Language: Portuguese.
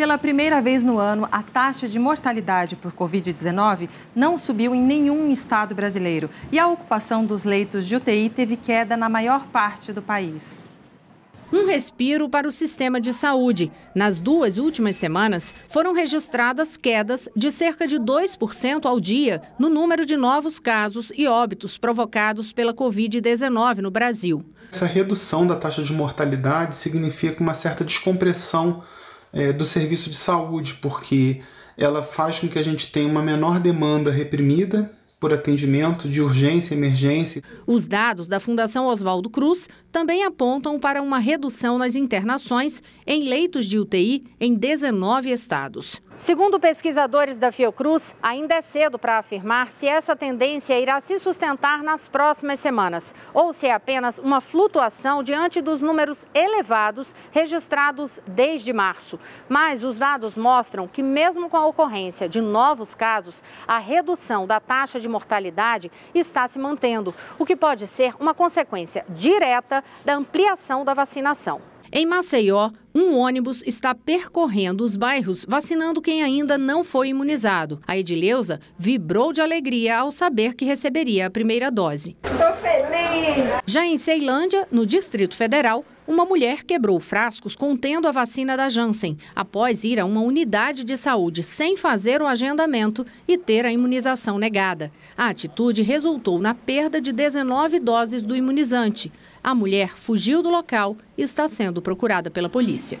Pela primeira vez no ano, a taxa de mortalidade por Covid-19 não subiu em nenhum estado brasileiro e a ocupação dos leitos de UTI teve queda na maior parte do país. Um respiro para o sistema de saúde. Nas duas últimas semanas, foram registradas quedas de cerca de 2% ao dia no número de novos casos e óbitos provocados pela Covid-19 no Brasil. Essa redução da taxa de mortalidade significa uma certa descompressão é, do serviço de saúde, porque ela faz com que a gente tenha uma menor demanda reprimida por atendimento de urgência e emergência. Os dados da Fundação Oswaldo Cruz também apontam para uma redução nas internações em leitos de UTI em 19 estados. Segundo pesquisadores da Fiocruz, ainda é cedo para afirmar se essa tendência irá se sustentar nas próximas semanas ou se é apenas uma flutuação diante dos números elevados registrados desde março. Mas os dados mostram que, mesmo com a ocorrência de novos casos, a redução da taxa de mortalidade está se mantendo, o que pode ser uma consequência direta da ampliação da vacinação. Em Maceió, um ônibus está percorrendo os bairros vacinando quem ainda não foi imunizado. A Edileuza vibrou de alegria ao saber que receberia a primeira dose. Estou já em Ceilândia, no Distrito Federal, uma mulher quebrou frascos contendo a vacina da Janssen, após ir a uma unidade de saúde sem fazer o agendamento e ter a imunização negada. A atitude resultou na perda de 19 doses do imunizante. A mulher fugiu do local e está sendo procurada pela polícia.